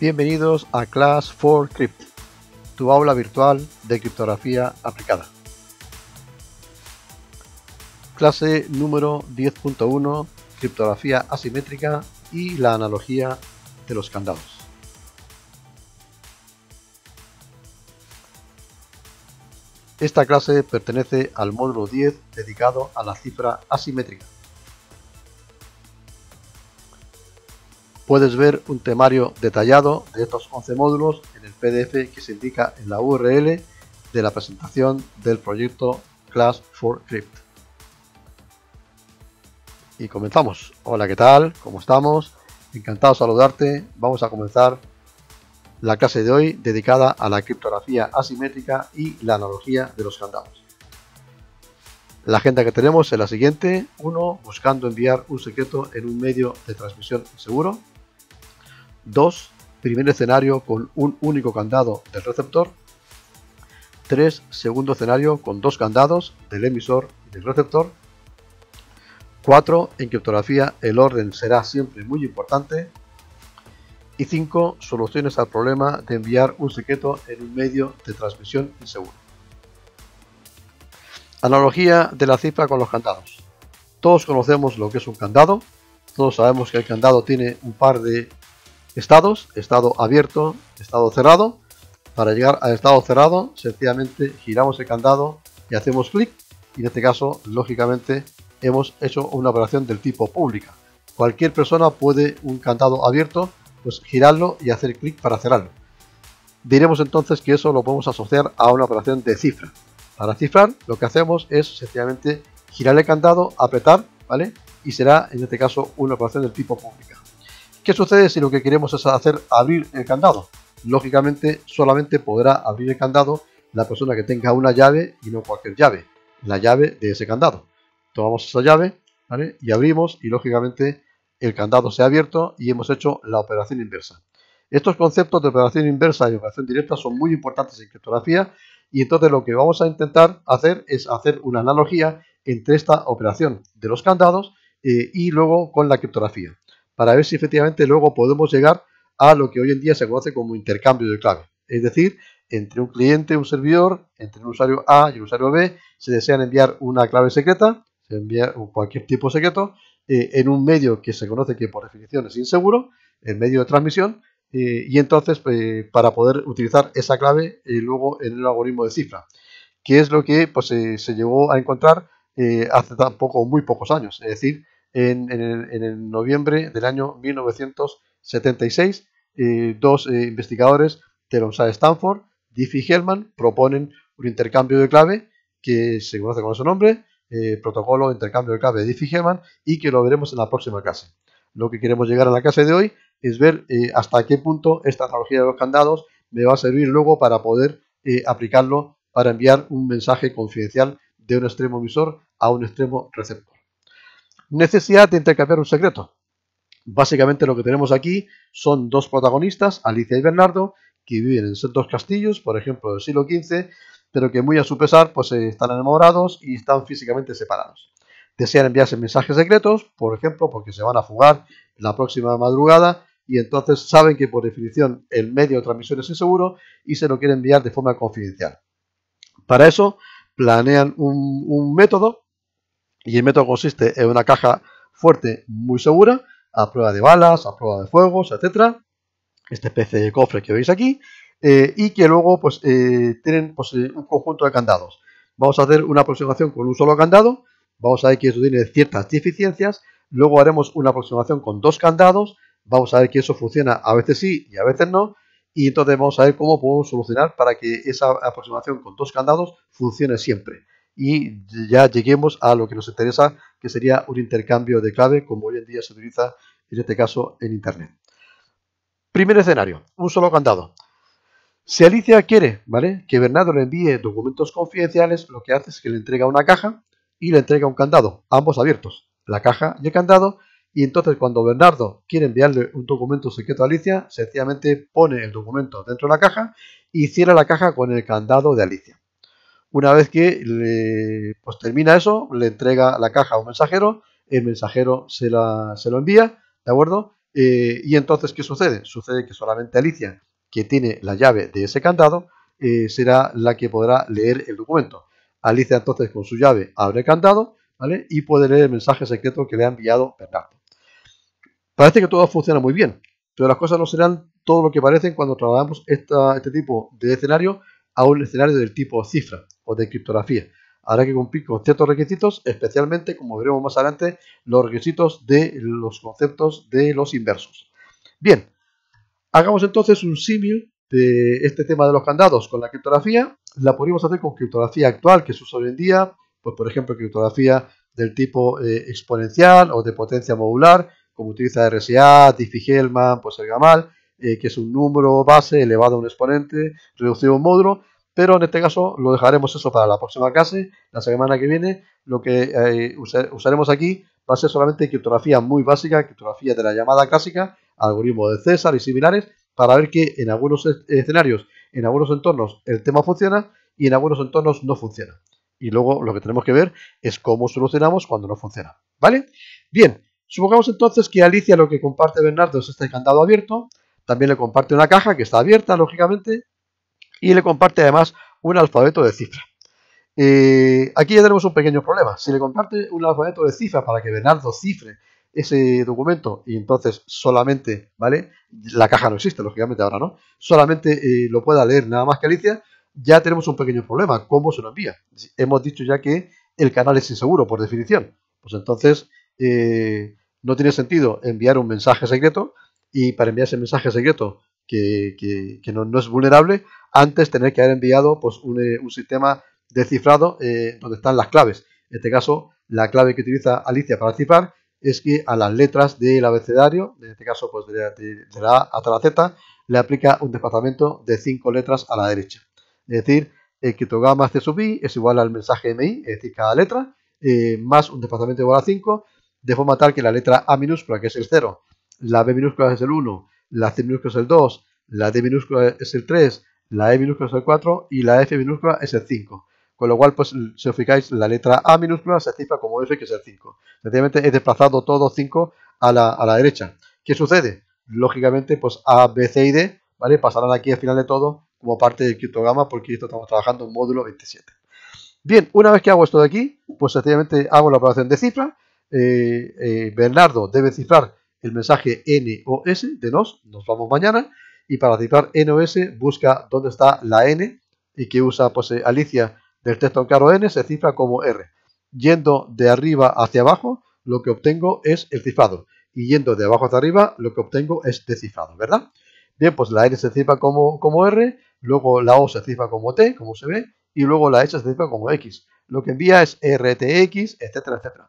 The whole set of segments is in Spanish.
Bienvenidos a Class 4 Crypt, tu aula virtual de criptografía aplicada. Clase número 10.1, criptografía asimétrica y la analogía de los candados. Esta clase pertenece al módulo 10 dedicado a la cifra asimétrica. Puedes ver un temario detallado de estos 11 módulos en el PDF que se indica en la URL de la presentación del proyecto Class for Crypt. Y comenzamos. Hola, ¿qué tal? ¿Cómo estamos? Encantado de saludarte. Vamos a comenzar la clase de hoy dedicada a la criptografía asimétrica y la analogía de los candados. La agenda que tenemos es la siguiente. 1. Buscando enviar un secreto en un medio de transmisión seguro. 2. Primer escenario con un único candado del receptor. 3. Segundo escenario con dos candados del emisor y del receptor. 4. En criptografía el orden será siempre muy importante. Y 5. Soluciones al problema de enviar un secreto en un medio de transmisión inseguro. Analogía de la cifra con los candados. Todos conocemos lo que es un candado. Todos sabemos que el candado tiene un par de estados, estado abierto, estado cerrado. Para llegar al estado cerrado, sencillamente giramos el candado y hacemos clic. Y en este caso, lógicamente, hemos hecho una operación del tipo pública. Cualquier persona puede un candado abierto, pues girarlo y hacer clic para cerrarlo. Diremos entonces que eso lo podemos asociar a una operación de cifra. Para cifrar, lo que hacemos es sencillamente girar el candado, apretar, ¿vale? Y será en este caso una operación del tipo pública. ¿Qué sucede si lo que queremos es hacer abrir el candado? Lógicamente solamente podrá abrir el candado la persona que tenga una llave y no cualquier llave, la llave de ese candado. Tomamos esa llave y abrimos y lógicamente el candado se ha abierto y hemos hecho la operación inversa. Estos conceptos de operación inversa y operación directa son muy importantes en criptografía y entonces lo que vamos a intentar hacer es hacer una analogía entre esta operación de los candados eh, y luego con la criptografía para ver si efectivamente luego podemos llegar a lo que hoy en día se conoce como intercambio de clave. Es decir, entre un cliente, un servidor, entre un usuario A y un usuario B, se desean enviar una clave secreta, se envía cualquier tipo secreto, eh, en un medio que se conoce que por definición es inseguro, el medio de transmisión, eh, y entonces eh, para poder utilizar esa clave luego en el algoritmo de cifra, que es lo que pues, se llegó a encontrar hace tan poco, muy pocos años. Es decir, en, noviembre del año 1976. Eh, dos eh, investigadores de la Universidad Stanford, Diffie y Hellman, proponen un intercambio de clave que se conoce con su nombre, eh, protocolo protocolo intercambio de clave de Diffie Hellman, y que lo veremos en la próxima clase. Lo que queremos llegar a la clase de hoy es ver hasta qué punto esta analogía de los candados me va a servir luego para poder aplicarlo para enviar un mensaje confidencial de un extremo emisor a un extremo receptor necesidad de intercambiar un secreto. Básicamente lo que tenemos aquí son dos protagonistas, Alicia y Bernardo, que viven en dos castillos, por ejemplo del siglo XV, pero que muy a su pesar pues eh, están enamorados y están físicamente separados. Desean enviarse mensajes secretos, por ejemplo, porque se van a fugar la próxima madrugada y entonces saben que por definición el medio de transmisión es inseguro y se lo quieren enviar de forma confidencial. Para eso planean un método y el método consiste en una caja fuerte, muy segura, a prueba de balas, a prueba de fuegos, etcétera. Esta especie de cofre que veis aquí. Eh, y que luego pues, eh, tienen pues, eh, un conjunto de candados. Vamos a hacer una aproximación con un solo candado. Vamos a ver que eso tiene ciertas deficiencias. Luego haremos una aproximación con dos candados. Vamos a ver que eso funciona a veces sí y a veces no. Y entonces vamos a ver cómo podemos solucionar para que esa aproximación con dos candados funcione siempre y ya lleguemos a lo que nos interesa, que sería un intercambio de clave, como hoy en día se utiliza en este caso en Internet. Primer escenario, un solo candado. Si Alicia quiere ¿vale? que Bernardo le envíe documentos confidenciales, lo que hace es que le entrega una caja y le entrega un candado, ambos abiertos, la caja y el candado, y entonces cuando Bernardo quiere enviarle un documento secreto a Alicia, sencillamente pone el documento dentro de la caja y cierra la caja con el candado de Alicia. Una vez que le, pues, termina eso, le entrega la caja a un mensajero, el mensajero se, la, se lo envía, ¿de acuerdo? Eh, y entonces, ¿qué sucede? Sucede que solamente Alicia, que tiene la llave de ese candado, eh, será la que podrá leer el documento. Alicia entonces con su llave abre el candado, ¿vale? Y puede leer el mensaje secreto que le ha enviado Bernardo. Parece que todo funciona muy bien, pero las cosas no serán todo lo que parecen cuando trasladamos este tipo de escenario a un escenario del tipo cifra de criptografía. Habrá que cumplir con ciertos requisitos, especialmente, como veremos más adelante, los requisitos de los conceptos de los inversos. Bien, hagamos entonces un símil de este tema de los candados con la criptografía. La podríamos hacer con criptografía actual que se usa hoy en día, pues por ejemplo criptografía del tipo eh, exponencial o de potencia modular, como utiliza RSA, Diffie-Hellman, pues el Gamal, eh, que es un número base elevado a un exponente, reducido a un módulo, pero en este caso lo dejaremos eso para la próxima clase, la semana que viene. Lo que eh, usaremos aquí va a ser solamente criptografía muy básica, criptografía de la llamada clásica, algoritmo de César y similares, para ver que en algunos escenarios, en algunos entornos el tema funciona y en algunos entornos no funciona. Y luego lo que tenemos que ver es cómo solucionamos cuando no funciona. ¿Vale? Bien, supongamos entonces que Alicia lo que comparte Bernardo es este candado abierto. También le comparte una caja que está abierta, lógicamente, y le comparte además un alfabeto de cifras. Eh, aquí ya tenemos un pequeño problema. Si le comparte un alfabeto de cifras para que Bernardo cifre ese documento y entonces solamente, ¿vale? La caja no existe, lógicamente ahora no, solamente eh, lo pueda leer nada más que Alicia, ya tenemos un pequeño problema. ¿Cómo se lo envía? Hemos dicho ya que el canal es inseguro, por definición. Pues entonces eh, no tiene sentido enviar un mensaje secreto y para enviar ese mensaje secreto que, no, es vulnerable, antes tener que haber enviado pues, un, eh, sistema de cifrado eh, donde están las claves. En este caso, la clave que utiliza Alicia para cifrar es que a las letras del abecedario, en este caso pues de, la A hasta la Z, le aplica un desplazamiento de 5 letras a la derecha. Es decir, el criptograma C sub i es igual al mensaje MI, es decir, cada letra, eh, más un desplazamiento igual a 5, de forma tal que la letra A minúscula, que es el 0, la B minúscula es el 1, la C minúscula es el 2, la D minúscula es el 3, la E minúscula es el 4 y la F minúscula es el 5. Con lo cual, pues, si os fijáis, la letra A minúscula se cifra como F, que es el 5. Sencillamente he desplazado todo 5 a la, a la derecha. ¿Qué sucede? Lógicamente, pues A, B, C y D, ¿vale? Pasarán aquí al final de todo como parte del criptograma, porque esto estamos trabajando en módulo 27. Bien, una vez que hago esto de aquí, pues sencillamente hago la operación de cifra. Eh, eh, Bernardo debe cifrar el mensaje N o S de nos, nos vamos mañana y para cifrar NOS busca dónde está la N y que usa pues, eh, Alicia del texto caro N se cifra como R. Yendo de arriba hacia abajo, lo que obtengo es el cifrado. Y yendo de abajo hacia arriba, lo que obtengo es descifrado, ¿verdad? Bien, pues la N se cifra como, como R, luego la O se cifra como T, como se ve, y luego la S se cifra como X. Lo que envía es RTX, etcétera, etcétera.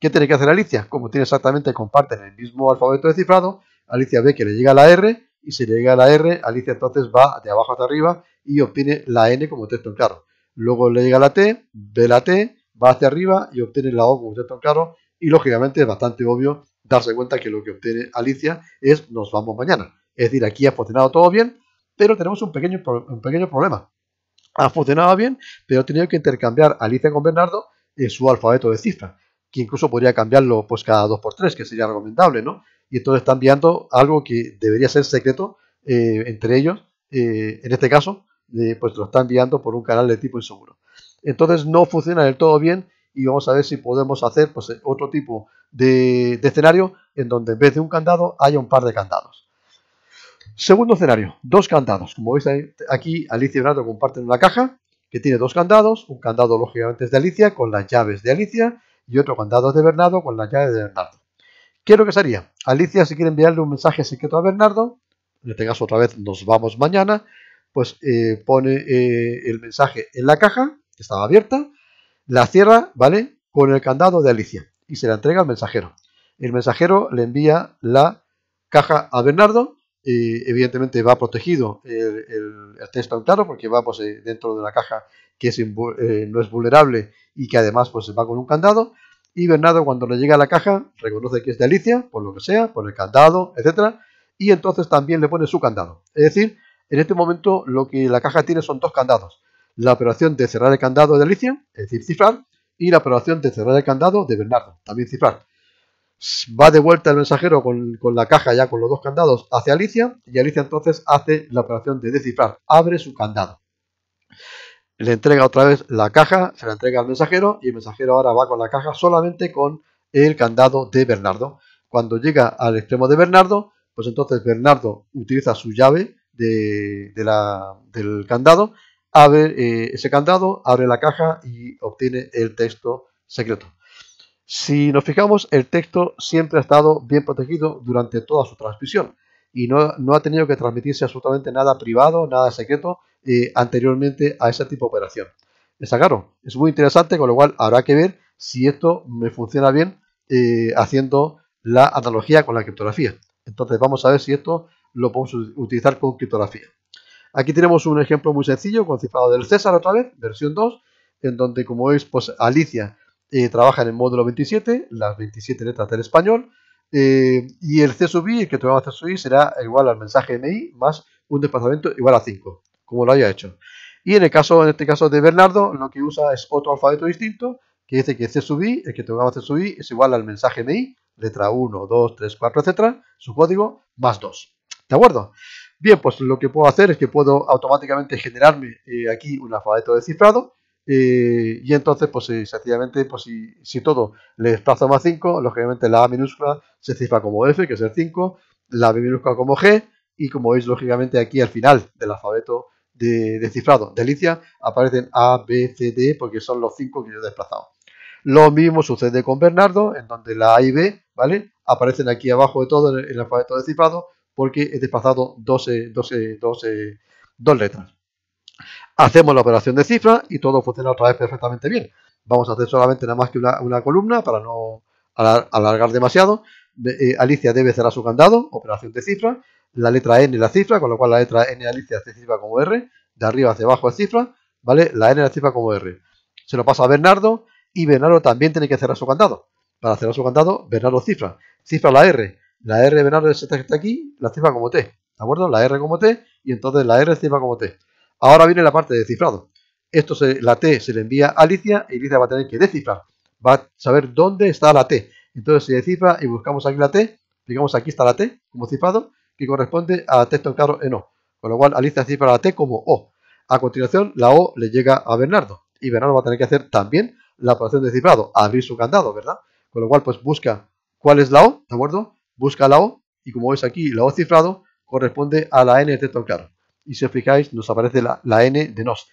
¿Qué tiene que hacer Alicia? Como tiene exactamente, comparten el mismo alfabeto de cifrado, Alicia ve que le llega la R, y se llega a la R, Alicia entonces va de abajo hasta arriba y obtiene la N como texto en claro. Luego le llega la T, ve la T, va hacia arriba y obtiene la O como texto en claro y lógicamente es bastante obvio darse cuenta que lo que obtiene Alicia es nos vamos mañana. Es decir, aquí ha funcionado todo bien, pero tenemos un pequeño, un pequeño problema. Ha funcionado bien, pero ha tenido que intercambiar Alicia con Bernardo en eh, su alfabeto de cifra, que incluso podría cambiarlo pues cada 2 por 3 que sería recomendable, ¿no? y entonces están enviando algo que debería ser secreto eh, entre ellos, eh, en este caso, eh, pues lo están enviando por un canal de tipo inseguro. Entonces no funciona del todo bien y vamos a ver si podemos hacer pues, otro tipo de, de escenario en donde en vez de un candado haya un par de candados. Segundo escenario, dos candados. Como veis aquí, Alicia y Bernardo comparten una caja que tiene dos candados. Un candado, lógicamente, es de Alicia con las llaves de Alicia y otro candado es de Bernardo con las llaves de Bernardo. ¿Qué es lo que sería? Alicia, si quiere enviarle un mensaje secreto a Bernardo, le este tengas otra vez nos vamos mañana, pues eh, pone eh, el mensaje en la caja, que estaba abierta, la cierra, ¿vale? Con el candado de Alicia y se la entrega al mensajero. El mensajero le envía la caja a Bernardo evidentemente va protegido el, texto porque va pues, eh, dentro de una caja que no es vulnerable y que además pues, va con un candado y Bernardo cuando le llega a la caja reconoce que es de Alicia, por lo que sea, por el candado, etc. Y entonces también le pone su candado. Es decir, en este momento lo que la caja tiene son dos candados. La operación de cerrar el candado de Alicia, es decir, cifrar, y la operación de cerrar el candado de Bernardo, también cifrar. Va de vuelta el mensajero con, con la caja ya con los dos candados hacia Alicia y Alicia entonces hace la operación de descifrar, abre su candado le entrega otra vez la caja, se la entrega al mensajero y el mensajero ahora va con la caja solamente con el candado de Bernardo. Cuando llega al extremo de Bernardo, pues entonces Bernardo utiliza su llave de, del candado, abre eh, ese candado, abre la caja y obtiene el texto secreto. Si nos fijamos, el texto siempre ha estado bien protegido durante toda su transmisión y no ha tenido que transmitirse absolutamente nada privado, nada secreto, anteriormente a ese tipo de operación. Está claro, es muy interesante, con lo cual habrá que ver si esto me funciona bien eh, haciendo la analogía con la criptografía. Entonces vamos a ver si esto lo podemos utilizar con criptografía. Aquí tenemos un ejemplo muy sencillo con cifrado del César otra vez, versión 2, en donde como veis, pues Alicia eh, trabaja en el módulo 27, las 27 letras del español, eh, y el C sub el que vamos C sub será igual al mensaje MI más un desplazamiento igual a 5 como lo haya hecho. Y en el caso, en este caso de Bernardo, lo que usa es otro alfabeto distinto, que dice que C i, el que sub i, es igual al mensaje MI, letra 1, 2, 3, 4, etcétera, su código, más 2. ¿De acuerdo? Bien, pues lo que puedo hacer es que puedo automáticamente generarme eh, aquí un alfabeto descifrado, eh, y entonces, pues eh, sencillamente, pues si, si, todo le desplazo más 5, lógicamente la A minúscula se cifra como F, que es el 5, la B minúscula como G, y como veis, lógicamente aquí al final del alfabeto de, de cifrado. Alicia aparecen A, B, C, D, porque son los cinco que yo he desplazado. Lo mismo sucede con Bernardo, en donde la A y B, ¿vale? Aparecen aquí abajo de todo en el, alfabeto de cifrado, porque he desplazado 12, 12, 12, dos letras. Hacemos la operación de cifra y todo funciona otra vez perfectamente bien. Vamos a hacer solamente nada más que una, columna para no alargar demasiado. Eh, Alicia debe cerrar su candado, operación de cifra la letra N la cifra, con lo cual la letra N Alicia se cifra como R, de arriba hacia abajo es cifra, ¿vale? La N la cifra como R. Se lo pasa a Bernardo y Bernardo también tiene que cerrar su candado. Para cerrar su candado, Bernardo cifra. Cifra la R. La R de Bernardo es esta que está aquí, la cifra como T. ¿De acuerdo? La R como T y entonces la R cifra como T. Ahora viene la parte de cifrado. Esto se, la T se le envía a Alicia y Alicia va a tener que descifrar. Va a saber dónde está la T. Entonces se descifra y buscamos aquí la T. Digamos aquí está la T como cifrado que corresponde a texto en claro en O, con lo cual Alicia cifra la T como O. A continuación, la O le llega a Bernardo, y Bernardo va a tener que hacer también la operación de cifrado, abrir su candado, ¿verdad? Con lo cual, pues busca cuál es la O, ¿de acuerdo? Busca la O, y como veis aquí, la O cifrado corresponde a la N de texto en claro. Y si os fijáis, nos aparece la, N de nos.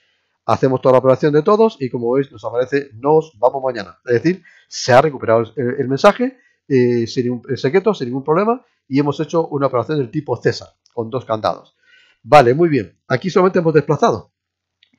Hacemos toda la operación de todos y como veis, nos aparece nos vamos mañana. Es decir, se ha recuperado el, mensaje eh, sin ningún, secreto, sin ningún problema y hemos hecho una operación del tipo César, con dos candados. Vale, muy bien. Aquí solamente hemos desplazado.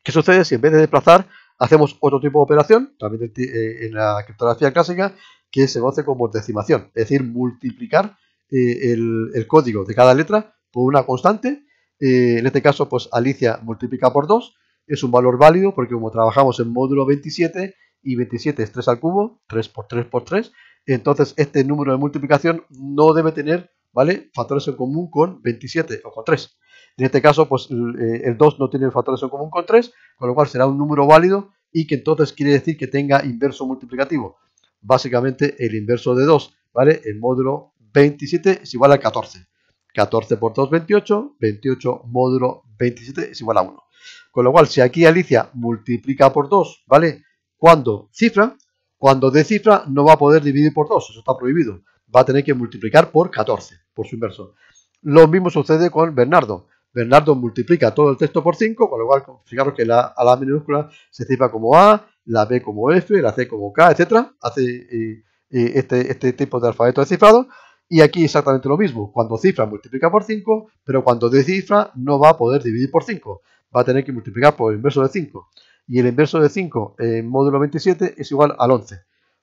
¿Qué sucede si en vez de desplazar hacemos otro tipo de operación, también eh, en la criptografía clásica, que se conoce como decimación, es decir, multiplicar eh, el, código de cada letra por una constante. Eh, en este caso, pues Alicia multiplica por 2, es un valor válido porque como trabajamos en módulo 27 y 27 es 3 al cubo, 3 por 3 por 3, entonces este número de multiplicación no debe tener ¿vale? factores en común con 27 o con 3. En este caso, pues eh, el, 2 no tiene factores en común con 3, con lo cual será un número válido y que entonces quiere decir que tenga inverso multiplicativo. Básicamente el inverso de 2, ¿vale? El módulo 27 es igual a 14. 14 por 2, 28. 28 módulo 27 es igual a 1. Con lo cual, si aquí Alicia multiplica por 2, ¿vale? Cuando cifra, cuando descifra, no va a poder dividir por 2, eso está prohibido. Va a tener que multiplicar por 14, por su inverso. Lo mismo sucede con Bernardo. Bernardo multiplica todo el texto por 5, con lo cual fijaros que la, a la minúscula se cifra como A, la B como F, la C como K, etcétera. Hace este, este, tipo de alfabeto de cifrado. Y aquí exactamente lo mismo. Cuando cifra multiplica por 5, pero cuando descifra, no va a poder dividir por 5. Va a tener que multiplicar por el inverso de 5 y el inverso de 5 en módulo 27 es igual al 11,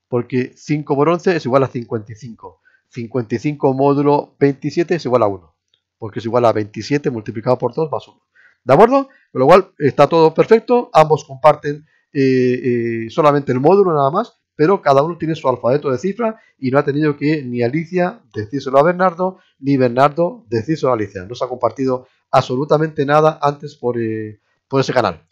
porque 5 por 11 es igual a 55. 55 módulo 27 es igual a 1, porque es igual a 27 multiplicado por 2 más 1. ¿De acuerdo? Con lo cual está todo perfecto, ambos comparten eh, eh, solamente el módulo nada más, pero cada uno tiene su alfabeto de cifra. y no ha tenido que ni Alicia decírselo a Bernardo, ni Bernardo decírselo a Alicia. No se ha compartido absolutamente nada antes por, eh, por ese canal.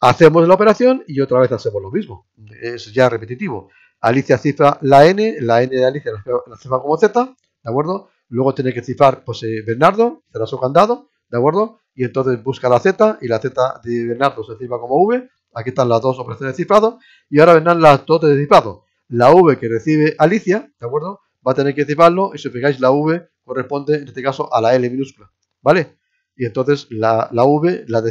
Hacemos la operación y otra vez hacemos lo mismo. Es ya repetitivo. Alicia cifra la n, la n de Alicia la cifra como z, ¿de acuerdo? Luego tiene que cifrar pues, eh, Bernardo, será su candado, ¿de acuerdo? Y entonces busca la z y la z de Bernardo se cifra como v. Aquí están las dos operaciones de cifrado y ahora vendrán las dos de cifrado. La v que recibe Alicia, ¿de acuerdo? Va a tener que cifrarlo y si fijáis la v corresponde en este caso a la L minúscula, ¿vale? Y entonces la, V la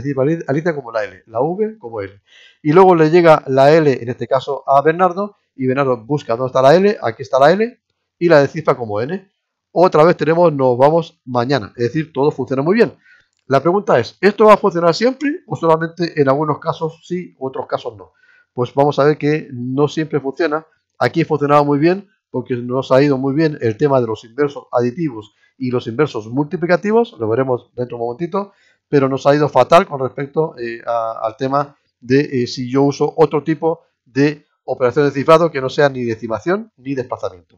alita como la L, la V como L. Y luego le llega la L, en este caso, a Bernardo, y Bernardo busca dónde está la L, aquí está la L, y la decifra como N. Otra vez tenemos nos vamos mañana, es decir, todo funciona muy bien. La pregunta es, ¿esto va a funcionar siempre o solamente en algunos casos sí, otros casos no? Pues vamos a ver que no siempre funciona. Aquí funcionaba muy bien, porque nos ha ido muy bien el tema de los inversos aditivos y los inversos multiplicativos, lo veremos dentro de un momentito, pero nos ha ido fatal con respecto eh, al tema de eh, si yo uso otro tipo de operación de cifrado que no sea ni decimación ni desplazamiento.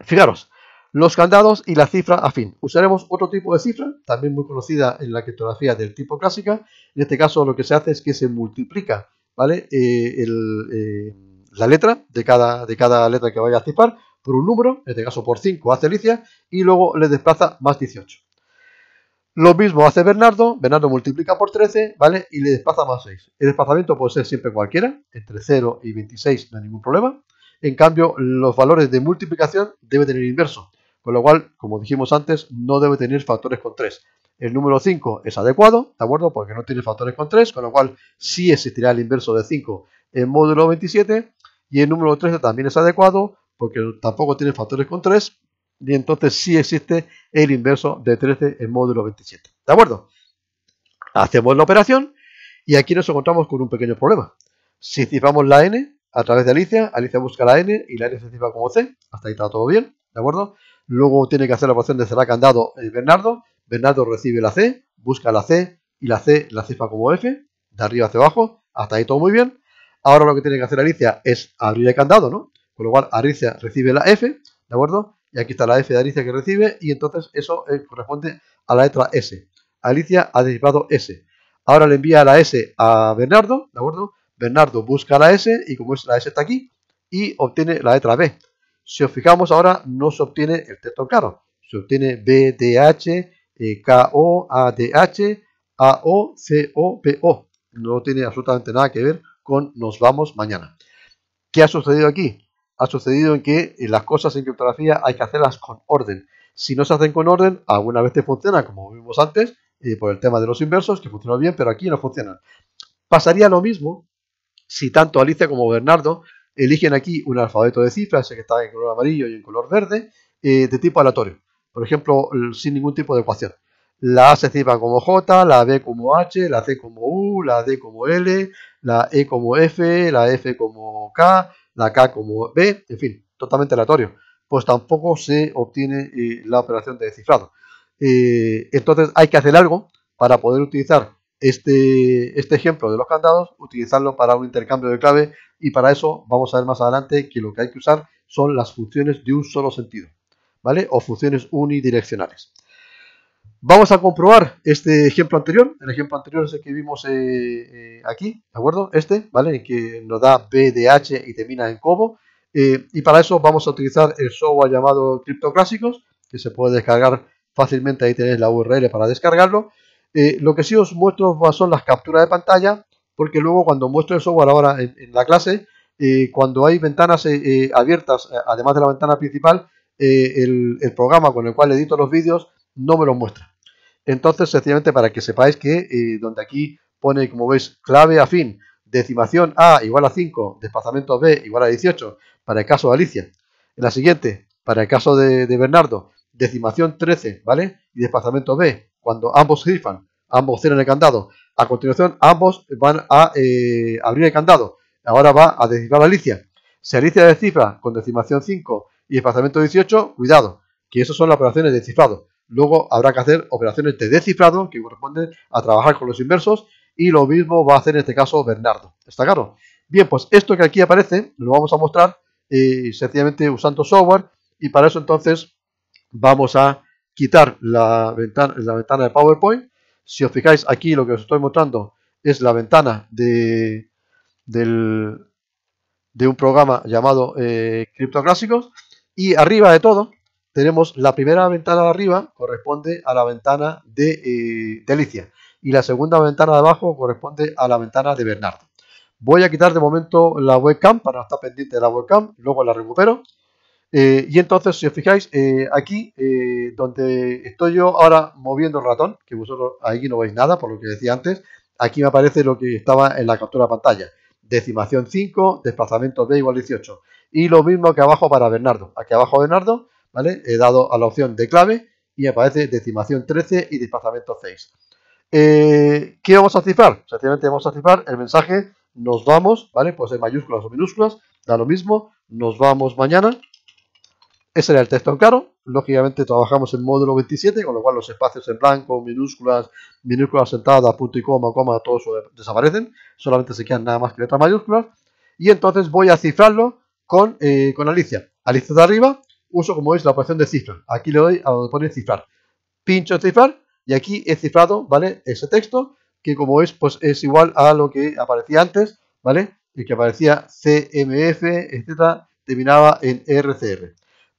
Fijaros, los candados y la cifra afín. Usaremos otro tipo de cifra, también muy conocida en la criptografía del tipo clásica. En este caso lo que se hace es que se multiplica ¿vale? Eh, el, la letra de cada, de cada letra que vaya a cipar por un número, en este caso por 5 hace Alicia, y luego le desplaza más 18. Lo mismo hace Bernardo, Bernardo multiplica por 13, ¿vale? Y le desplaza más 6. El desplazamiento puede ser siempre cualquiera, entre 0 y 26 no hay ningún problema. En cambio, los valores de multiplicación debe tener inverso, con lo cual, como dijimos antes, no debe tener factores con 3. El número 5 es adecuado, ¿de acuerdo? Porque no tiene factores con 3, con lo cual sí existirá el inverso de 5 en módulo 27, y el número 13 también es adecuado porque tampoco tiene factores con 3. Y entonces sí existe el inverso de 13 en módulo 27. ¿De acuerdo? Hacemos la operación y aquí nos encontramos con un pequeño problema. Si ciframos la n a través de Alicia, Alicia busca la n y la n se cifra como c. Hasta ahí está todo bien. ¿De acuerdo? Luego tiene que hacer la operación de cerrar candado eh, Bernardo. Bernardo recibe la C, busca la C y la C la cifra como F, de arriba hacia abajo, hasta ahí todo muy bien. Ahora lo que tiene que hacer Alicia es abrir el candado, ¿no? Con lo cual Alicia recibe la F, ¿de acuerdo? Y aquí está la F de Alicia que recibe y entonces eso eh, corresponde a la letra S. Alicia ha derivado S. Ahora le envía la S a Bernardo, ¿de acuerdo? Bernardo busca la S y como es la S está aquí y obtiene la letra B. Si os fijamos ahora no se obtiene el texto claro, se obtiene B, D, H, eh, K, O, A, D, H, A, O, C, O, P, O. No tiene absolutamente nada que ver con Nos vamos mañana. ¿Qué ha sucedido aquí? Ha sucedido en que eh, las cosas en criptografía hay que hacerlas con orden. Si no se hacen con orden, alguna vez te funciona, como vimos antes, eh, por el tema de los inversos, que funcionan bien, pero aquí no funcionan. Pasaría lo mismo si tanto Alicia como Bernardo eligen aquí un alfabeto de cifras, que está en color amarillo y en color verde, eh, de tipo aleatorio. Por ejemplo, sin ningún tipo de ecuación. La A se cifra como J, la B como H, la C como U, la D como L, la E como F, la F como K, la K como B, en fin, totalmente aleatorio. Pues tampoco se obtiene eh, la operación de descifrado. Eh, entonces hay que hacer algo para poder utilizar este, este ejemplo de los candados, utilizarlo para un intercambio de clave y para eso vamos a ver más adelante que lo que hay que usar son las funciones de un solo sentido, ¿vale? O funciones unidireccionales. Vamos a comprobar este ejemplo anterior. El ejemplo anterior es el que vimos eh, eh, aquí, ¿de acuerdo? Este, ¿vale? Que nos da BDH y termina en cobo. Eh, y para eso vamos a utilizar el software llamado Clásicos, que se puede descargar fácilmente. Ahí tenéis la URL para descargarlo. lo que sí os muestro son las capturas de pantalla, porque luego cuando muestro el software ahora en, la clase, cuando hay ventanas abiertas, además de la ventana principal, el, el programa con el cual edito los vídeos, no me lo muestra. Entonces, sencillamente para que sepáis que eh, donde aquí pone, como veis, clave afín, decimación A igual a 5, desplazamiento B igual a 18, para el caso de Alicia. En la siguiente, para el caso de, Bernardo, decimación 13, ¿vale? Y desplazamiento B, cuando ambos cifran. ambos cierran el candado. A continuación, ambos van a eh, abrir el candado. Ahora va a descifrar a Alicia. Si Alicia descifra con decimación 5 y desplazamiento 18, cuidado, que esas son las operaciones de cifrado. Luego habrá que hacer operaciones de descifrado que corresponden a trabajar con los inversos y lo mismo va a hacer en este caso Bernardo. ¿Está claro? Bien, pues esto que aquí aparece lo vamos a mostrar eh, sencillamente usando software y para eso entonces vamos a quitar la ventana, la ventana de PowerPoint. Si os fijáis aquí lo que os estoy mostrando es la ventana de, de un programa llamado eh, Clásicos y arriba de todo tenemos la primera ventana de arriba corresponde a la ventana de, eh, Delicia. y la segunda ventana de abajo corresponde a la ventana de Bernardo. Voy a quitar de momento la webcam para no estar pendiente de la webcam, luego la recupero. Eh, y entonces, si os fijáis, eh, aquí donde estoy yo ahora moviendo el ratón, que vosotros ahí no veis nada, por lo que decía antes, aquí me aparece lo que estaba en la captura de pantalla. Decimación 5, desplazamiento B igual 18. Y lo mismo que abajo para Bernardo. Aquí abajo Bernardo He dado a la opción de clave y me aparece decimación 13 y desplazamiento 6. Eh, ¿Qué vamos a cifrar? Sencillamente vamos a cifrar el mensaje nos vamos, ¿vale? Pues en mayúsculas o minúsculas, da lo mismo, nos vamos mañana. Ese era el texto en claro. Lógicamente trabajamos en módulo 27, con lo cual los espacios en blanco, minúsculas, minúsculas sentadas, punto y coma, coma, todos desaparecen. Solamente se quedan nada más que letras mayúsculas. Y entonces voy a cifrarlo con eh, Alicia. Alicia de arriba, uso como es la operación de cifrar. Aquí le doy a donde pone cifrar. Pincho cifrar y aquí he cifrado, ¿vale? Ese texto que como es, pues es igual a lo que aparecía antes, ¿vale? El que aparecía CMF, etcétera, terminaba en RCR.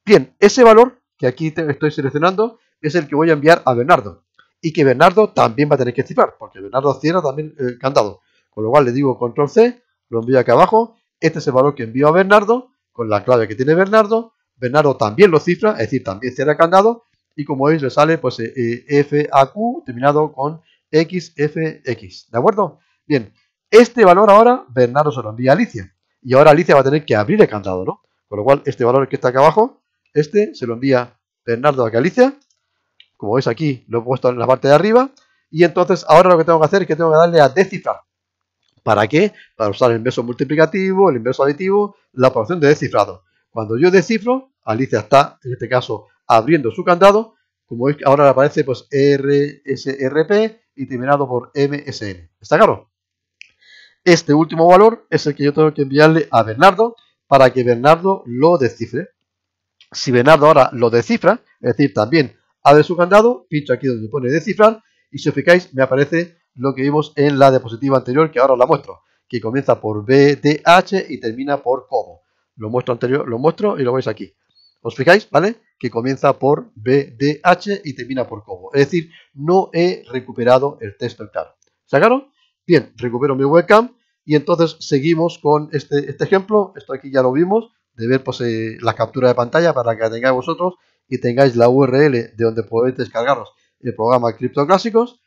Bien, ese valor que aquí estoy seleccionando es el que voy a enviar a Bernardo. Y que Bernardo también va a tener que cifrar, porque Bernardo cierra también el candado. Con lo cual le digo control C, lo envío aquí abajo. Este es el valor que envío a Bernardo, con la clave que tiene Bernardo. Bernardo también lo cifra, es decir, también cierra el candado. Y como veis, le sale pues eh, eh, Q, terminado con XFX. ¿De acuerdo? Bien, este valor ahora Bernardo se lo envía a Alicia. Y ahora Alicia va a tener que abrir el candado, ¿no? Con lo cual, este valor que está acá abajo, este se lo envía Bernardo a Alicia. Como veis aquí, lo he puesto en la parte de arriba. Y entonces ahora lo que tengo que hacer es que tengo que darle a descifrar. ¿Para qué? Para usar el inverso multiplicativo, el inverso aditivo, la operación de descifrado. Cuando yo descifro, Alicia está, en este caso, abriendo su candado. Como veis, ahora aparece pues RSRP y terminado por MSN. ¿Está claro? Este último valor es el que yo tengo que enviarle a Bernardo para que Bernardo lo descifre. Si Bernardo ahora lo descifra, es decir, también abre su candado, pincho aquí donde pone descifrar y si os fijáis me aparece lo que vimos en la diapositiva anterior que ahora os la muestro, que comienza por BDH y termina por como. Lo muestro anterior, lo muestro y lo veis aquí. ¿Os fijáis? ¿Vale? Que comienza por BDH y termina por cobo. Es decir, no he recuperado el texto en claro. ¿Sacaron? Bien, recupero mi webcam y entonces seguimos con este, este ejemplo. Esto aquí ya lo vimos, de ver pues, eh, la captura de pantalla para que la tengáis vosotros y tengáis la URL de donde podéis descargaros el programa clásicos.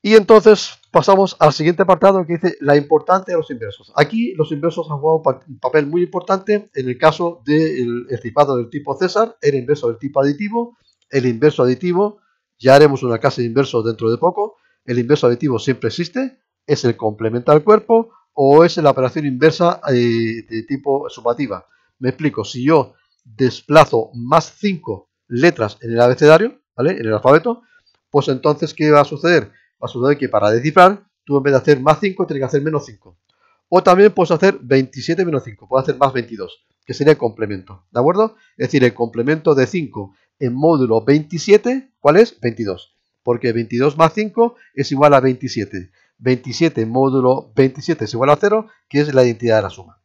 Y entonces pasamos al siguiente apartado que dice la importancia de los inversos. Aquí los inversos han jugado un papel muy importante en el caso del del tipo César, el inverso del tipo aditivo, el inverso aditivo, ya haremos una clase de inversos dentro de poco, el inverso aditivo siempre existe, es el complemento al cuerpo o es la operación inversa eh, de tipo sumativa. Me explico, si yo desplazo más 5 letras en el abecedario, ¿vale? En el alfabeto, pues entonces, ¿qué va a suceder? Vas a que para descifrar, tú en vez de hacer más 5, tienes que hacer menos 5. O también puedes hacer 27 menos 5, puedes hacer más 22, que sería el complemento, ¿de acuerdo? Es decir, el complemento de 5 en módulo 27, ¿cuál es? 22. Porque 22 más 5 es igual a 27. 27 módulo 27 es igual a 0, que es la identidad de la suma.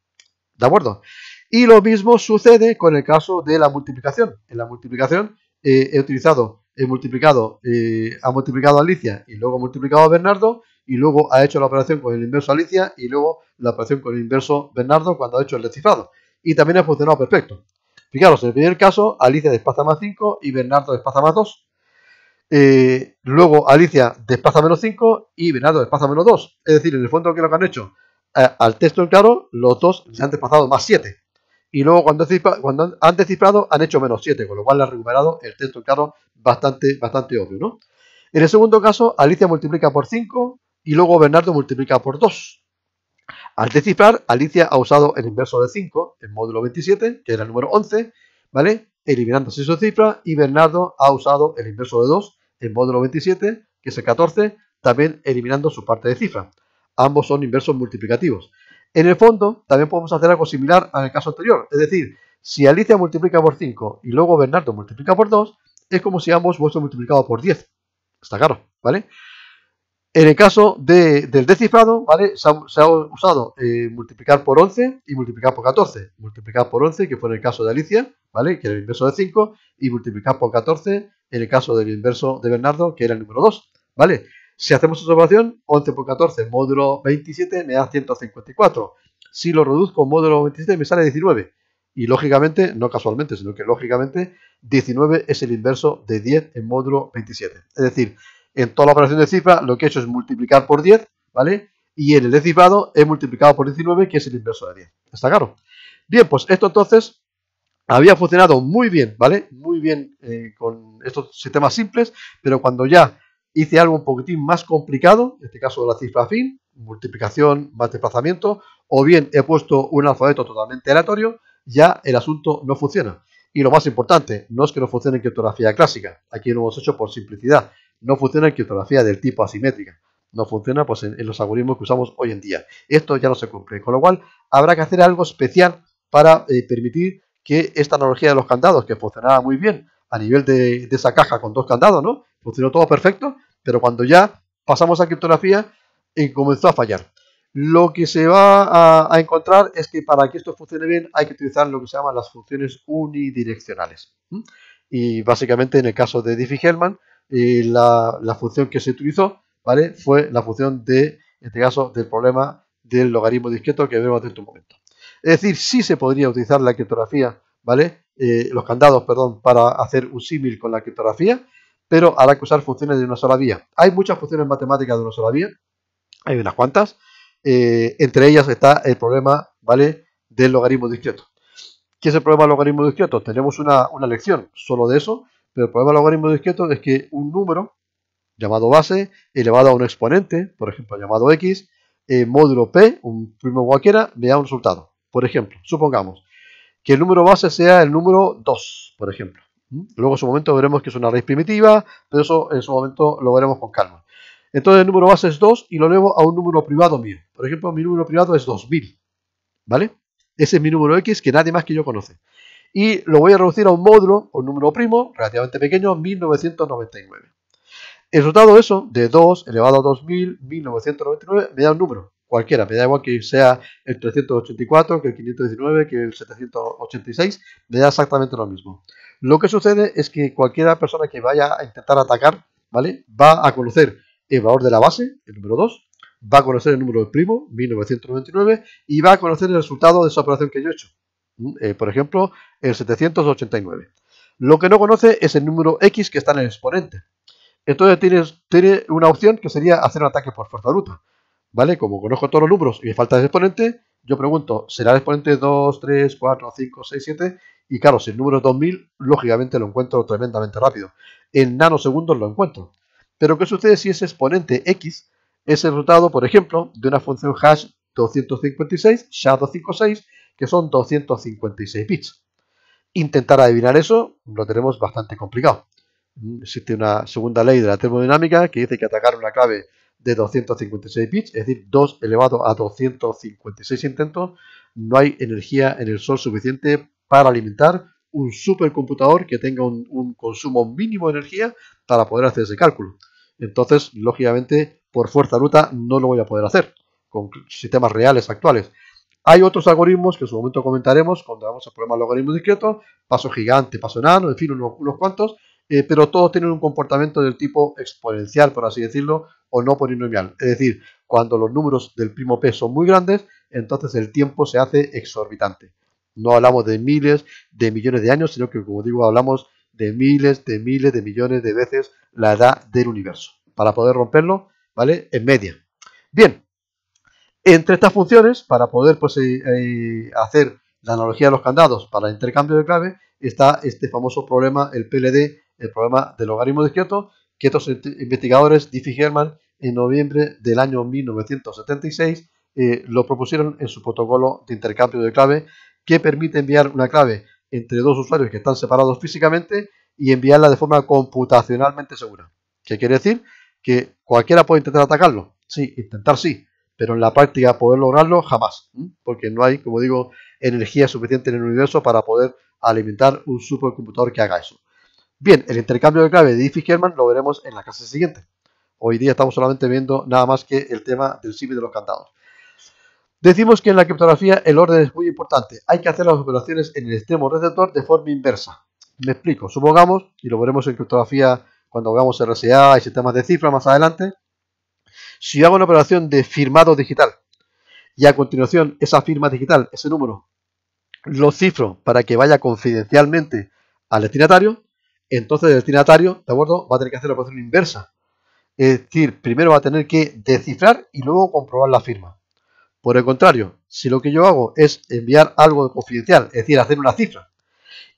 ¿De acuerdo? Y lo mismo sucede con el caso de la multiplicación. En la multiplicación eh, he utilizado he multiplicado, eh, ha multiplicado a Alicia y luego ha multiplicado a Bernardo y luego ha hecho la operación con el inverso Alicia y luego la operación con el inverso Bernardo cuando ha hecho el descifrado. Y también ha funcionado perfecto. Fijaros, en el primer caso, Alicia despaza más 5 y Bernardo despaza más 2. Eh, luego Alicia despaza menos 5 y Bernardo despaza menos 2. Es decir, en el fondo, que lo que han hecho? Eh, al texto en claro, los dos se han despazado más 7 y luego cuando, han descifrado han hecho menos 7, con lo cual han recuperado el texto claro bastante, bastante obvio, ¿no? En el segundo caso, Alicia multiplica por 5 y luego Bernardo multiplica por 2. Al descifrar, Alicia ha usado el inverso de 5, en módulo 27, que era el número 11, ¿vale? Eliminando su cifra, y Bernardo ha usado el inverso de 2, en módulo 27, que es el 14, también eliminando su parte de cifra. Ambos son inversos multiplicativos. En el fondo, también podemos hacer algo similar al caso anterior, es decir, si Alicia multiplica por 5 y luego Bernardo multiplica por 2, es como si ambos hubiesen multiplicado por 10. Está claro, ¿vale? En el caso del descifrado, ¿vale? Se ha, usado eh, multiplicar por 11 y multiplicar por 14. Multiplicar por 11, que fue en el caso de Alicia, ¿vale? Que era el inverso de 5, y multiplicar por 14 en el caso del inverso de Bernardo, que era el número 2, ¿vale? Si hacemos esta operación, 11 por 14 módulo 27 me da 154. Si lo reduzco módulo 27 me sale 19. Y lógicamente, no casualmente, sino que lógicamente 19 es el inverso de 10 en módulo 27. Es decir, en toda la operación de cifra lo que he hecho es multiplicar por 10, ¿vale? Y en el descifrado he multiplicado por 19, que es el inverso de 10. ¿Está claro? Bien, pues esto entonces había funcionado muy bien, ¿vale? Muy bien eh, con estos sistemas simples, pero cuando ya hice algo un poquitín más complicado, en este caso la cifra fin, multiplicación más desplazamiento, o bien he puesto un alfabeto totalmente aleatorio, ya el asunto no funciona. Y lo más importante, no es que no funcione en criptografía clásica, aquí lo hemos hecho por simplicidad, no funciona en criptografía del tipo asimétrica, no funciona pues, en, los algoritmos que usamos hoy en día. Esto ya no se cumple, con lo cual habrá que hacer algo especial para eh, permitir que esta analogía de los candados, que funcionaba muy bien a nivel de, esa caja con dos candados, ¿no? Funcionó todo perfecto, pero cuando ya pasamos a criptografía, y eh, comenzó a fallar. Lo que se va a, encontrar es que para que esto funcione bien hay que utilizar lo que se llaman las funciones unidireccionales. Y básicamente en el caso de Diffie-Hellman, eh, la, función que se utilizó ¿vale? fue la función de, en este caso, del problema del logaritmo discreto que vemos en un momento. Es decir, sí se podría utilizar la criptografía ¿vale? Eh, los candados, perdón, para hacer un símil con la criptografía, pero hará que usar funciones de una sola vía. Hay muchas funciones matemáticas de una sola vía, hay unas cuantas, eh, entre ellas está el problema, ¿vale?, del logaritmo discreto. ¿Qué es el problema del logaritmo discreto? Tenemos una, una lección solo de eso, pero el problema del logaritmo discreto es que un número llamado base elevado a un exponente, por ejemplo, llamado x, eh, módulo p, un primo cualquiera, me da un resultado. Por ejemplo, supongamos que el número base sea el número 2, por ejemplo. ¿Mm? Luego en su momento veremos que es una raíz primitiva, pero eso en su momento lo veremos con calma. Entonces el número base es 2 y lo llevo a un número privado mío. Por ejemplo, mi número privado es 2000, ¿vale? Ese es mi número X que nadie más que yo conoce. Y lo voy a reducir a un módulo, un número primo, relativamente pequeño, 1999. El resultado de eso, de 2 elevado a 2000, 1999, me da un número cualquiera, me da igual que sea el 384, que el 519, que el 786, me da exactamente lo mismo. Lo que sucede es que cualquier persona que vaya a intentar atacar, ¿vale? Va a conocer el valor de la base, el número 2, va a conocer el número primo, 1999, y va a conocer el resultado de esa operación que yo he hecho. Eh, por ejemplo, el 789. Lo que no conoce es el número X que está en el exponente. Entonces tienes, tiene una opción que sería hacer un ataque por fuerza bruta. ¿vale? Como conozco todos los números y me falta el exponente, yo pregunto, ¿será el exponente 2, 3, 4, 5, 6, 7? Y claro, si el número es 2000, lógicamente lo encuentro tremendamente rápido. En nanosegundos lo encuentro. Pero ¿qué sucede si ese exponente x es el resultado, por ejemplo, de una función hash 256, SHA-256, que son 256 bits? Intentar adivinar eso lo tenemos bastante complicado. Existe una segunda ley de la termodinámica que dice que atacar una clave de 256 bits, es decir, 2 elevado a 256 intentos, no hay energía en el Sol suficiente para alimentar un supercomputador que tenga un, consumo mínimo de energía para poder hacer ese cálculo. Entonces, lógicamente, por fuerza bruta no lo voy a poder hacer con sistemas reales actuales. Hay otros algoritmos que en su momento comentaremos cuando vamos a los logaritmos discretos, paso gigante, paso enano, en fin, unos, cuantos, eh, pero todos tienen un comportamiento del tipo exponencial, por así decirlo, o no polinomial. Es decir, cuando los números del primo P son muy grandes, entonces el tiempo se hace exorbitante. No hablamos de miles, de millones de años, sino que, como digo, hablamos de miles, de miles, de millones de veces la edad del universo. Para poder romperlo, ¿vale? En media. Bien, entre estas funciones, para poder pues, eh, eh, hacer la analogía de los candados para intercambio de clave, está este famoso problema, el PLD, el problema del logaritmo de Kioto, que estos investigadores, Diffie Hellman en noviembre del año 1976, eh, lo propusieron en su protocolo de intercambio de clave, que permite enviar una clave entre dos usuarios que están separados físicamente y enviarla de forma computacionalmente segura. ¿Qué quiere decir? Que cualquiera puede intentar atacarlo. Sí, intentar sí, pero en la práctica poder lograrlo jamás, porque no hay, como digo, energía suficiente en el universo para poder alimentar un supercomputador que haga eso. Bien, el intercambio de clave de Diffie-Hellman lo veremos en la clase siguiente. Hoy día estamos solamente viendo nada más que el tema del SIP de los cantados. Decimos que en la criptografía el orden es muy importante. Hay que hacer las operaciones en el extremo receptor de forma inversa. Me explico. Supongamos, y lo veremos en criptografía cuando hagamos RSA y sistemas de cifra más adelante, si hago una operación de firmado digital y a continuación esa firma digital, ese número, lo cifro para que vaya confidencialmente al destinatario, entonces el destinatario, ¿de acuerdo? Va a tener que hacer la operación inversa. Es decir, primero va a tener que descifrar y luego comprobar la firma. Por el contrario, si lo que yo hago es enviar algo de confidencial, es decir, hacer una cifra,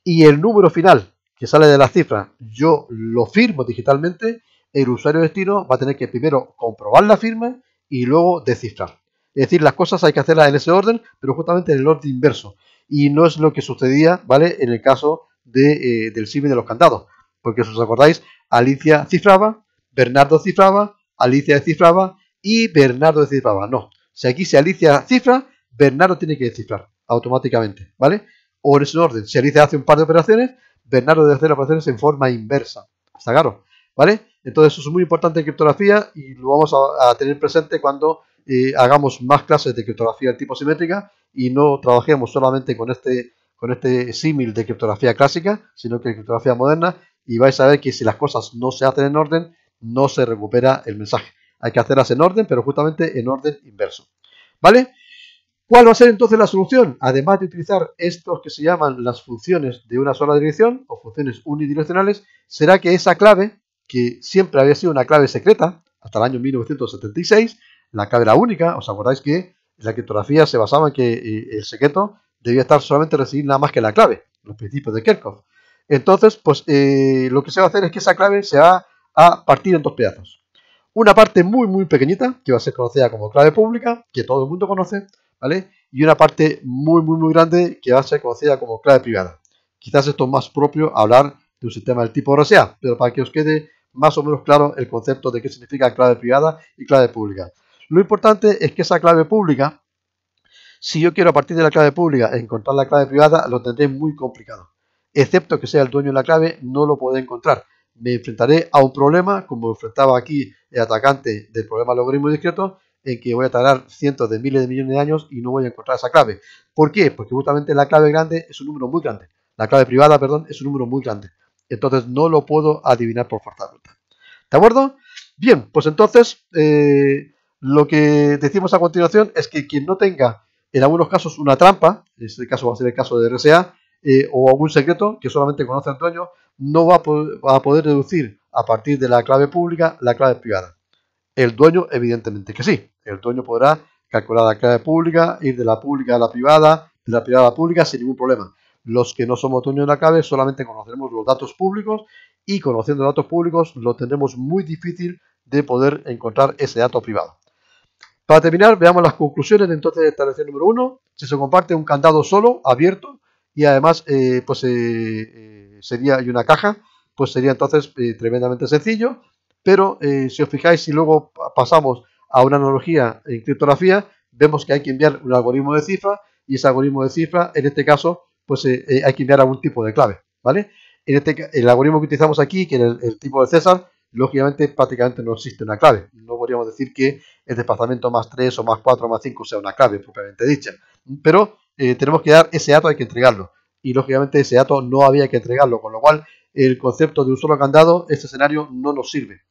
y el número final que sale de la cifra yo lo firmo digitalmente, el usuario destino va a tener que primero comprobar la firma y luego descifrar. Es decir, las cosas hay que hacerlas en ese orden, pero justamente en el orden inverso. Y no es lo que sucedía, ¿vale? En el caso de, eh, del cine de los candados. Porque si os acordáis, Alicia cifraba, Bernardo cifraba, Alicia cifraba y Bernardo cifraba No. Si aquí se Alicia cifra, Bernardo tiene que descifrar automáticamente, ¿vale? O en ese orden. Si Alicia hace un par de operaciones, Bernardo debe hacer operaciones en forma inversa. Está claro, ¿vale? Entonces eso es muy importante en criptografía y lo vamos a, tener presente cuando eh, hagamos más clases de criptografía del tipo simétrica y no trabajemos solamente con este con este símil de criptografía clásica, sino que criptografía moderna, y vais a ver que si las cosas no se hacen en orden, no se recupera el mensaje. Hay que hacerlas en orden, pero justamente en orden inverso. ¿Vale? ¿Cuál va a ser entonces la solución? Además de utilizar estos que se llaman las funciones de una sola dirección o funciones unidireccionales, será que esa clave, que siempre había sido una clave secreta, hasta el año 1976, la clave era única, os acordáis que la criptografía se basaba en que eh, el secreto debía estar solamente recibir nada más que la clave, los principios de Kirchhoff. Entonces, pues eh, lo que se va a hacer es que esa clave se va a partir en dos pedazos. Una parte muy, muy pequeñita, que va a ser conocida como clave pública, que todo el mundo conoce, ¿vale? Y una parte muy, muy, muy grande, que va a ser conocida como clave privada. Quizás esto es más propio hablar de un sistema del tipo RSA, pero para que os quede más o menos claro el concepto de qué significa clave privada y clave pública. Lo importante es que esa clave pública si yo quiero a partir de la clave pública encontrar la clave privada, lo tendré muy complicado. Excepto que sea el dueño de la clave, no lo podré encontrar. Me enfrentaré a un problema, como enfrentaba aquí el atacante del problema logaritmo discreto, en que voy a tardar cientos de miles de millones de años y no voy a encontrar esa clave. ¿Por qué? Porque justamente la clave grande es un número muy grande. La clave privada, perdón, es un número muy grande. Entonces no lo puedo adivinar por fuerza de acuerdo? Bien, pues entonces eh, lo que decimos a continuación es que quien no tenga en algunos casos una trampa, en este caso va a ser el caso de RSA, eh, o algún secreto que solamente conoce el dueño, no va a, poder, va a poder deducir a partir de la clave pública la clave privada. El dueño, evidentemente que sí, el dueño podrá calcular la clave pública, ir de la pública a la privada, de la privada a la pública sin ningún problema. Los que no somos dueños de la clave solamente conoceremos los datos públicos y conociendo datos públicos lo tendremos muy difícil de poder encontrar ese dato privado. Para terminar, veamos las conclusiones de entonces de esta lección número 1. Si se comparte un candado solo, abierto, y además eh, pues eh, eh, sería una caja, pues sería entonces tremendamente sencillo. Pero si os fijáis, si luego pasamos a una analogía en criptografía, vemos que hay que enviar un algoritmo de cifra y ese algoritmo de cifra, en este caso, pues hay que enviar algún tipo de clave, ¿vale? En este, el algoritmo que utilizamos aquí, que es el tipo de César, lógicamente prácticamente no existe una clave. No podríamos decir que el desplazamiento más 3 o más 4 o más 5 sea una clave propiamente dicha. Pero eh, tenemos que dar ese dato, hay que entregarlo. Y lógicamente ese dato no había que entregarlo, con lo cual el concepto de un solo candado, este escenario no nos sirve.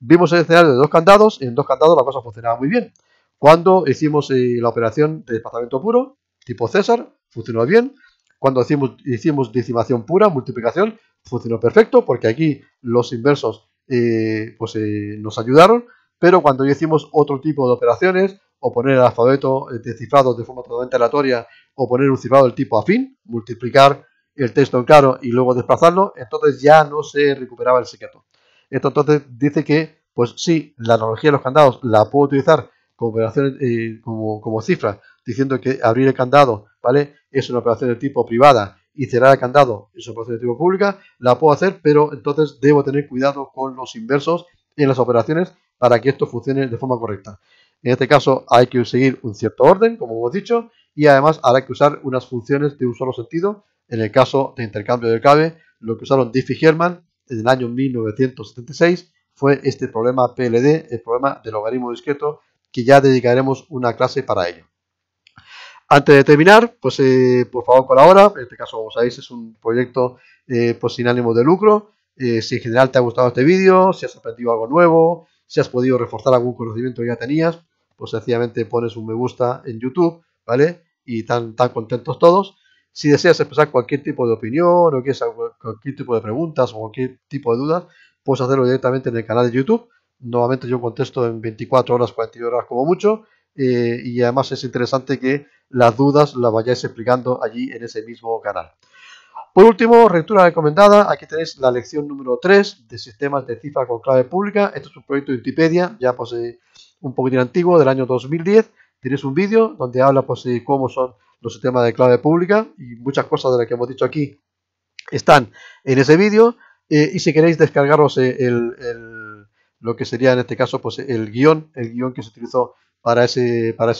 Vimos el escenario de dos candados, en dos candados la cosa funcionaba muy bien. Cuando hicimos eh, la operación de desplazamiento puro, tipo César, funcionó bien. Cuando hicimos, hicimos decimación pura, multiplicación, funcionó perfecto, porque aquí los inversos eh, pues eh, nos ayudaron, pero cuando hicimos otro tipo de operaciones, o poner el alfabeto eh, de cifrado de forma totalmente aleatoria, o poner un cifrado del tipo afín, multiplicar el texto en claro y luego desplazarlo, entonces ya no se recuperaba el secreto. Esto entonces dice que, pues sí, la analogía de los candados la puedo utilizar como, operaciones como, como cifra, diciendo que abrir el candado, ¿vale? Es una operación de tipo privada y cerrar el candado en su operación pública, la puedo hacer, pero entonces debo tener cuidado con los inversos en las operaciones para que esto funcione de forma correcta. En este caso hay que seguir un cierto orden, como hemos dicho, y además habrá que usar unas funciones de un solo sentido. En el caso de intercambio de clave, lo que usaron Diffie Herman en el año 1976 fue este problema PLD, el problema del logaritmo discreto, que ya dedicaremos una clase para ello. Antes de terminar, pues eh, por favor colabora. En este caso, como sabéis, es un proyecto eh, pues, sin ánimo de lucro. Eh, si en general te ha gustado este vídeo, si has aprendido algo nuevo, si has podido reforzar algún conocimiento que ya tenías, pues sencillamente pones un me gusta en YouTube, ¿vale? Y tan, tan contentos todos. Si deseas expresar cualquier tipo de opinión o quieres cualquier tipo de preguntas o cualquier tipo de dudas, puedes hacerlo directamente en el canal de YouTube. Nuevamente yo contesto en 24 horas, 42 horas como mucho. Eh, y además es interesante que las dudas las vayáis explicando allí en ese mismo canal. Por último, lectura recomendada, aquí tenéis la lección número 3 de sistemas de cifra con clave pública. Este es un proyecto de Wikipedia, ya posee pues, eh, un poquitín antiguo, del año 2010. Tenéis un vídeo donde habla pues, cómo son los sistemas de clave pública y muchas cosas de las que hemos dicho aquí están en ese vídeo. Eh, y si queréis descargaros el, lo que sería en este caso pues, el guión, el guión que se utilizó para ese, para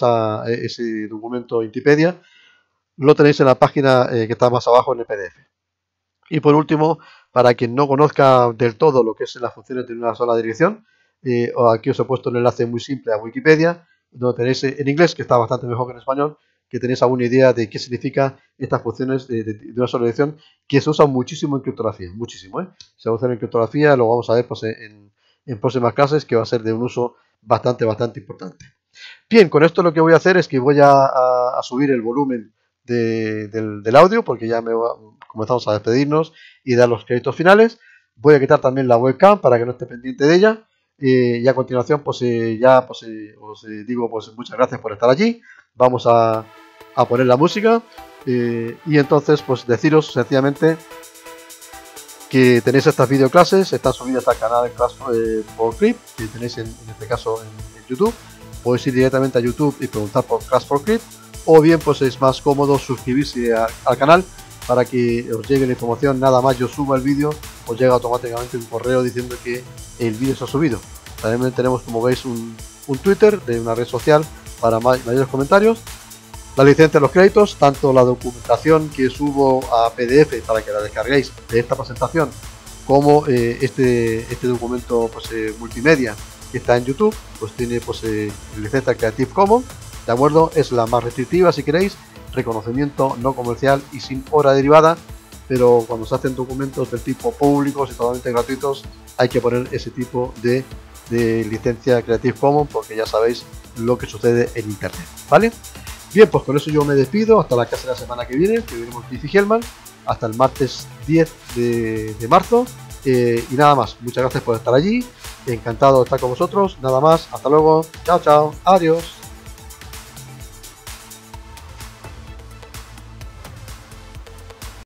e, ese documento Intipedia, lo tenéis en la página eh, que está más abajo en el PDF. Y por último, para quien no conozca del todo lo que es las funciones de una sola dirección, eh, aquí os he puesto un enlace muy simple a Wikipedia, donde tenéis en inglés, que está bastante mejor que en español, que tenéis alguna idea de qué significa estas funciones de, una sola dirección, que se usan muchísimo en criptografía, muchísimo. ¿eh? Se usar en criptografía, lo vamos a ver pues, en, en próximas clases, que va a ser de un uso bastante, bastante importante. Bien, con esto lo que voy a hacer es que voy a, subir el volumen del, audio, porque ya me comenzamos a despedirnos y dar los créditos finales. Voy a quitar también la webcam para que no esté pendiente de ella. Eh, y a continuación, pues eh, ya pues, eh, os digo pues, muchas gracias por estar allí. Vamos a, poner la música. y entonces, pues deciros sencillamente que tenéis estas videoclases, están subidas al canal de por Clip, que tenéis en, este caso en YouTube podéis ir directamente a YouTube y preguntar por Crash for Crypt, o bien pues es más cómodo suscribirse al canal para que os llegue la información, nada más yo subo el vídeo, os llega automáticamente un correo diciendo que el vídeo se ha subido. También tenemos, como veis, un, Twitter de una red social para mayores comentarios. La licencia de los créditos, tanto la documentación que subo a PDF para que la descarguéis de esta presentación, como eh, este, este documento pues, eh, multimedia que está en YouTube, pues tiene pues, eh, licencia Creative Commons, ¿de acuerdo? Es la más restrictiva si queréis, reconocimiento no comercial y sin hora derivada, pero cuando se hacen documentos del tipo públicos y totalmente gratuitos, hay que poner ese tipo de, de licencia Creative Commons porque ya sabéis lo que sucede en Internet, ¿vale? Bien, pues con eso yo me despido, hasta la casa de la semana que viene, que veremos Dice hasta el martes 10 de, marzo. Eh, y nada más, muchas gracias por estar allí, Encantado de estar con vosotros. Nada más. Hasta luego. Chao, chao. Adiós.